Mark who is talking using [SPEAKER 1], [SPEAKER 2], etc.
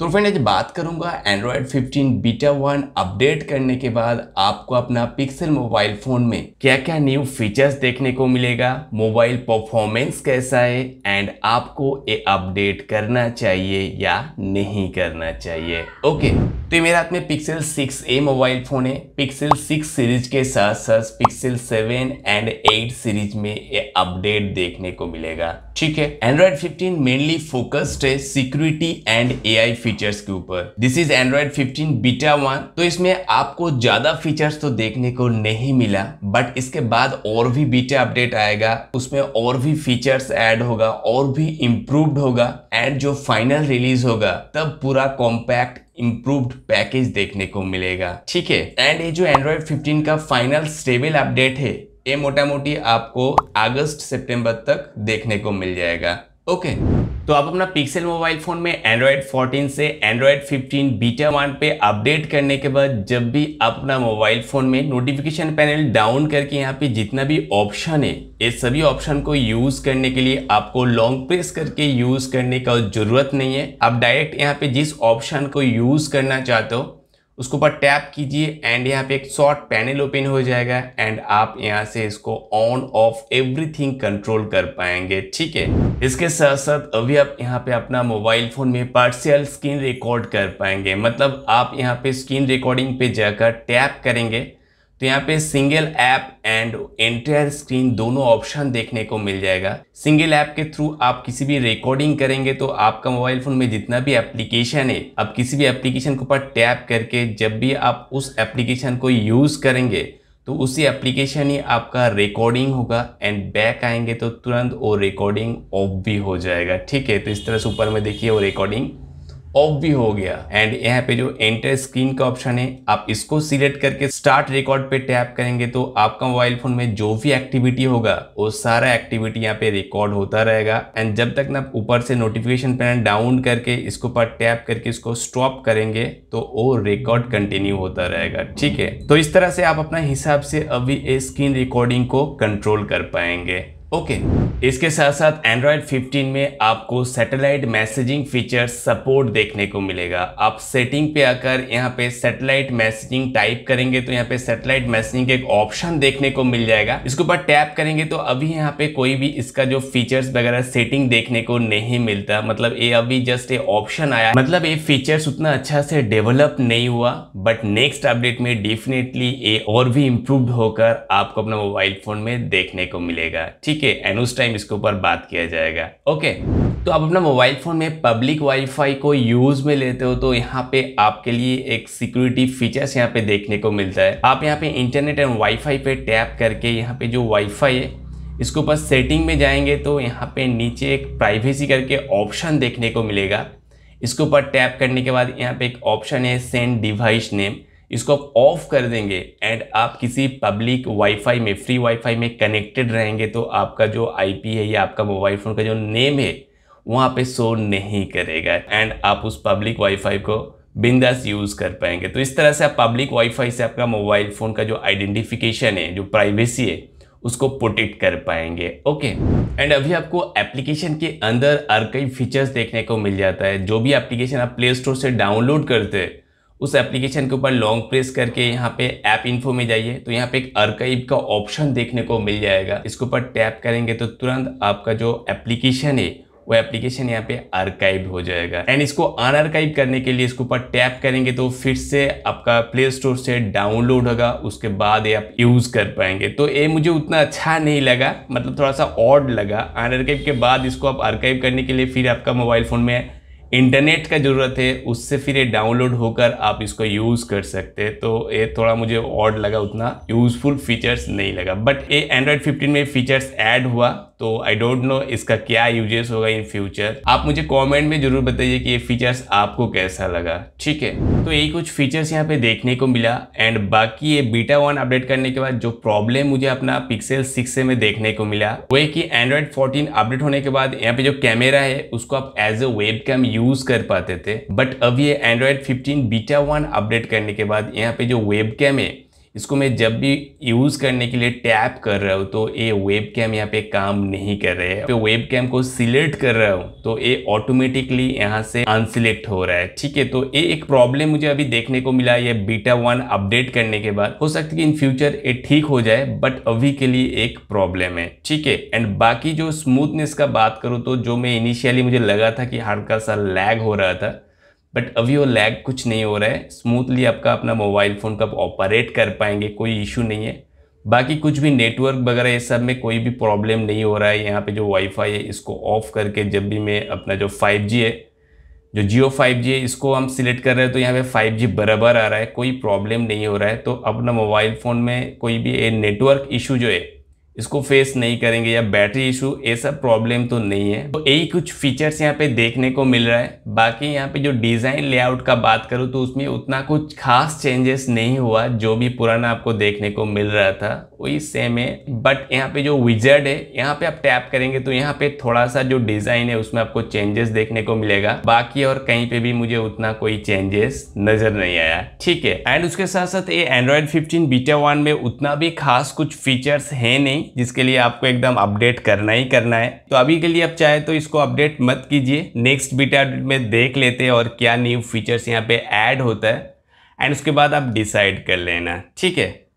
[SPEAKER 1] तो फ्रेंड आज बात करूंगा एंड्रॉयड 15 बीटा वन अपडेट करने के बाद आपको अपना पिक्सल मोबाइल फ़ोन में क्या क्या न्यू फीचर्स देखने को मिलेगा मोबाइल परफॉर्मेंस कैसा है एंड आपको ये अपडेट करना चाहिए या नहीं करना चाहिए ओके okay. तो ये मेरे हाथ में पिक्सल 6a मोबाइल फ़ोन है पिक्सल 6 सीरीज के साथ साथ पिक्सल 7 एंड 8 सीरीज में ये अपडेट देखने को मिलेगा ठीक है एंड्रॉयड 15 मेनली फोकस्ड है सिक्योरिटी एंड एआई फीचर्स के ऊपर this is Android 15 beta one तो इसमें आपको ज्यादा फीचर्स तो देखने को नहीं मिला बट इसके बाद और भी बीटा अपडेट आएगा उसमें और भी फीचर्स एड होगा और भी इम्प्रूव्ड होगा एंड जो फाइनल रिलीज होगा तब पूरा कॉम्पैक्ट इम्प्रूव्ड पैकेज देखने को मिलेगा ठीक है एंड ये जो एंड्रॉयड 15 का फाइनल स्टेबल अपडेट है ये मोटा मोटी आपको अगस्त सितंबर तक देखने को मिल जाएगा ओके okay. तो आप अपना पिक्सल मोबाइल फ़ोन में एंड्रॉयड 14 से एंड्रॉयड 15 बीटा वन पे अपडेट करने के बाद जब भी आप अपना मोबाइल फ़ोन में नोटिफिकेशन पैनल डाउन करके यहाँ पे जितना भी ऑप्शन है ये सभी ऑप्शन को यूज़ करने के लिए आपको लॉन्ग प्रेस करके यूज़ करने का ज़रूरत नहीं है आप डायरेक्ट यहाँ पे जिस ऑप्शन को यूज़ करना चाहते हो उसके ऊपर टैप कीजिए एंड यहाँ पे एक शॉर्ट पैनल ओपन हो जाएगा एंड आप यहाँ से इसको ऑन ऑफ एवरीथिंग कंट्रोल कर पाएंगे ठीक है इसके साथ साथ अभी आप यहाँ पे अपना मोबाइल फोन में पार्शियल स्क्रीन रिकॉर्ड कर पाएंगे मतलब आप यहाँ पे स्क्रीन रिकॉर्डिंग पे जाकर टैप करेंगे तो यहाँ पे single app and entire screen दोनों ऑप्शन देखने को मिल जाएगा सिंगल ऐप के थ्रू आप किसी भी रिकॉर्डिंग करेंगे तो आपका मोबाइल फोन में जितना भी एप्लीकेशन है आप किसी भी एप्लीकेशन के ऊपर टैप करके जब भी आप उस एप्लीकेशन को यूज करेंगे तो उसी एप्लीकेशन ही आपका रिकॉर्डिंग होगा एंड बैक आएंगे तो तुरंत वो रिकॉर्डिंग ऑफ भी हो जाएगा ठीक है तो इस तरह से ऊपर में देखिए वो रिकॉर्डिंग ऑफ भी हो गया एंड यहाँ पे जो एंटर स्क्रीन का ऑप्शन है आप इसको सिलेक्ट करके स्टार्ट रिकॉर्ड पे टैप करेंगे तो आपका मोबाइल फोन में जो भी एक्टिविटी होगा वो सारा एक्टिविटी यहाँ पे रिकॉर्ड होता रहेगा एंड जब तक ना ऊपर से नोटिफिकेशन पैनल डाउन करके इसके ऊपर टैप करके इसको स्टॉप करेंगे तो वो रिकॉर्ड कंटिन्यू होता रहेगा ठीक है तो इस तरह से आप अपना हिसाब से अभी स्क्रीन रिकॉर्डिंग को कंट्रोल कर पाएंगे ओके okay. इसके साथ साथ एंड्रॉयड 15 में आपको सैटेलाइट मैसेजिंग फीचर सपोर्ट देखने को मिलेगा आप सेटिंग पे आकर यहाँ पे सैटेलाइट मैसेजिंग टाइप करेंगे तो यहाँ पे सैटेलाइट मैसेजिंग एक ऑप्शन देखने को मिल जाएगा इसके ऊपर टैप करेंगे तो अभी यहाँ पे कोई भी इसका जो फीचर्स वगैरह सेटिंग देखने को नहीं मिलता मतलब ये अभी जस्ट ये ऑप्शन आया मतलब ये फीचर्स उतना अच्छा से डेवलप नहीं हुआ बट नेक्स्ट अपडेट में डेफिनेटली ये और भी इम्प्रूव होकर आपको अपना मोबाइल फोन में देखने को मिलेगा ठीक है एंड उस टाइम इसके ऊपर बात किया जाएगा ओके तो आप अपना मोबाइल फ़ोन में पब्लिक वाईफाई को यूज़ में लेते हो तो यहाँ पे आपके लिए एक सिक्योरिटी फीचर्स यहाँ पे देखने को मिलता है आप यहाँ पे इंटरनेट एंड वाईफाई पे टैप करके यहाँ पे जो वाईफाई है इसके ऊपर सेटिंग में जाएंगे तो यहाँ पे नीचे एक प्राइवेसी करके ऑप्शन देखने को मिलेगा इसके ऊपर टैप करने के बाद यहाँ पे एक ऑप्शन है सेंड डिवाइस नेम इसको आप ऑफ कर देंगे एंड आप किसी पब्लिक वाईफाई में फ्री वाईफाई में कनेक्टेड रहेंगे तो आपका जो आईपी है या आपका मोबाइल फ़ोन का जो नेम है वहाँ पे शो नहीं करेगा एंड आप उस पब्लिक वाईफाई को बिंदास यूज़ कर पाएंगे तो इस तरह से आप पब्लिक वाईफाई से आपका मोबाइल फ़ोन का जो आइडेंटिफिकेशन है जो प्राइवेसी है उसको प्रोटेक्ट कर पाएंगे ओके एंड अभी आपको एप्लीकेशन के अंदर और कई फीचर्स देखने को मिल जाता है जो भी एप्लीकेशन आप प्ले स्टोर से डाउनलोड करते हैं उस एप्लीकेशन के ऊपर लॉन्ग प्रेस करके यहाँ पे ऐप इन्फो में जाइए तो यहाँ पे एक अर्काइव का ऑप्शन देखने को मिल जाएगा इसके ऊपर टैप करेंगे तो तुरंत आपका जो एप्लीकेशन है वो एप्लीकेशन यहाँ पे आर्काइव हो जाएगा एंड इसको अनआर्काइव करने के लिए इसके ऊपर टैप करेंगे तो फिर से आपका प्ले स्टोर से डाउनलोड होगा उसके बाद ये आप यूज कर पाएंगे तो ये मुझे उतना अच्छा नहीं लगा मतलब थोड़ा सा ऑड लगा अनआर्काइव के बाद इसको आप आर्काइव करने के लिए फिर आपका मोबाइल फोन में इंटरनेट का ज़रूरत है उससे फिर ये डाउनलोड होकर आप इसको यूज़ कर सकते हैं तो ये थोड़ा मुझे ऑड लगा उतना यूज़फुल फीचर्स नहीं लगा बट ये एंड्रॉयड 15 में फीचर्स ऐड हुआ तो आई डोंट नो इसका क्या यूजेस होगा इन फ्यूचर आप मुझे कमेंट में जरूर बताइए कि ये फीचर्स आपको कैसा लगा ठीक है तो यही कुछ फीचर्स यहाँ पे देखने को मिला एंड बाकी ये बीटा वन अपडेट करने के बाद जो प्रॉब्लम मुझे अपना पिक्सल सिक्स में देखने को मिला वो है कि एंड्रॉयड फोर्टीन अपडेट होने के बाद यहाँ पे जो कैमरा है उसको आप as a webcam use कर पाते थे बट अब ये एंड्रॉयड 15 बीटा वन अपडेट करने के बाद यहाँ पे जो वेब कैम है इसको मैं जब भी यूज़ करने के लिए टैप कर रहा हूँ तो ये वेब कैम यहाँ पे काम नहीं कर रहे है वेब कैम को सिलेक्ट कर रहा हूँ तो ये ऑटोमेटिकली यहाँ से अनसिलेक्ट हो रहा है ठीक है तो ये एक प्रॉब्लम मुझे अभी देखने को मिला ये बीटा वन अपडेट करने के बाद हो सकता है कि इन फ्यूचर ये ठीक हो जाए बट अभी के लिए एक प्रॉब्लम है ठीक है एंड बाकी जो स्मूथनेस का बात करूँ तो जो मैं इनिशियली मुझे लगा था कि हल्का सा लैग हो रहा था बट अभी वो लैग कुछ नहीं हो रहा है स्मूथली आपका अपना मोबाइल फ़ोन का ऑपरेट कर पाएंगे कोई इशू नहीं है बाकी कुछ भी नेटवर्क वगैरह ये सब में कोई भी प्रॉब्लम नहीं हो रहा है यहाँ पे जो वाईफाई है इसको ऑफ करके जब भी मैं अपना जो 5G है जो जियो 5G है इसको हम सिलेक्ट कर रहे हैं तो यहाँ पे 5G बराबर आ रहा है कोई प्रॉब्लम नहीं हो रहा है तो अपना मोबाइल फ़ोन में कोई भी नेटवर्क इशू जो है इसको फेस नहीं करेंगे या बैटरी इशू ये सब प्रॉब्लम तो नहीं है तो यही कुछ फीचर्स यहाँ पे देखने को मिल रहा है बाकी यहाँ पे जो डिज़ाइन लेआउट का बात करूँ तो उसमें उतना कुछ खास चेंजेस नहीं हुआ जो भी पुराना आपको देखने को मिल रहा था वही सेम है बट यहाँ पे जो विजर्ड है यहाँ पे आप टैप करेंगे तो यहाँ पे थोड़ा सा जो डिज़ाइन है उसमें आपको चेंजेस देखने को मिलेगा बाकी और कहीं पे भी मुझे उतना कोई चेंजेस नज़र नहीं आया ठीक है एंड उसके साथ साथ ये एंड्रॉयड फिफ्टीन बीटा वन में उतना भी खास कुछ फीचर्स है नहीं जिसके लिए आपको एकदम अपडेट करना ही करना है तो अभी के लिए आप चाहे तो इसको अपडेट मत कीजिए नेक्स्ट बीटा अपडेट में देख लेते हैं और क्या न्यू फीचर्स यहाँ पे ऐड होता है एंड उसके बाद आप डिसाइड कर लेना ठीक है